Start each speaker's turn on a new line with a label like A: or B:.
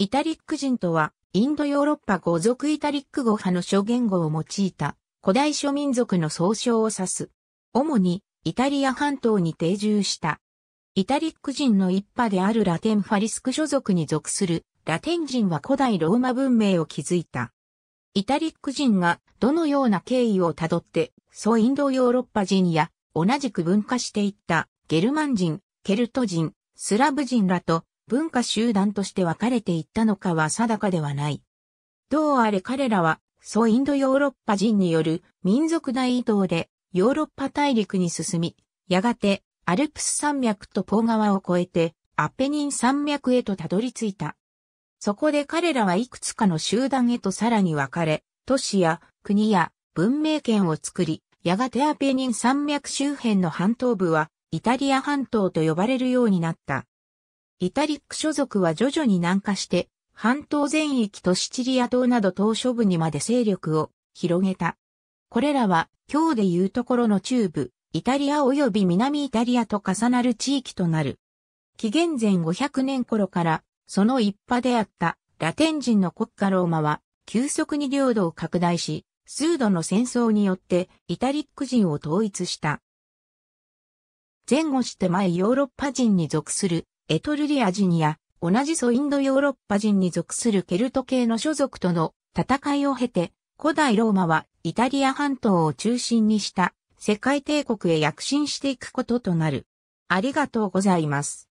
A: イタリック人とは、インドヨーロッパ語族イタリック語派の諸言語を用いた古代諸民族の総称を指す。主にイタリア半島に定住した。イタリック人の一派であるラテンファリスク所属に属するラテン人は古代ローマ文明を築いた。イタリック人がどのような経緯をたどって、そうインドヨーロッパ人や同じく分化していったゲルマン人、ケルト人、スラブ人らと文化集団として分かれていったのかは定かではない。どうあれ彼らは、ソインドヨーロッパ人による民族大移動でヨーロッパ大陸に進み、やがてアルプス山脈とポー川を越えてアペニン山脈へとたどり着いた。そこで彼らはいくつかの集団へとさらに分かれ、都市や国や文明圏を作り、やがてアペニン山脈周辺の半島部はイタリア半島と呼ばれるようになった。イタリック所属は徐々に南下して、半島全域とシチリア島など島諸部にまで勢力を広げた。これらは、今日でいうところの中部、イタリア及び南イタリアと重なる地域となる。紀元前500年頃から、その一派であったラテン人の国家ローマは、急速に領土を拡大し、数度の戦争によってイタリック人を統一した。前後して前ヨーロッパ人に属するエトルリア人や同じソインドヨーロッパ人に属するケルト系の諸族との戦いを経て、古代ローマはイタリア半島を中心にした世界帝国へ躍進していくこととなる。ありがとうございます。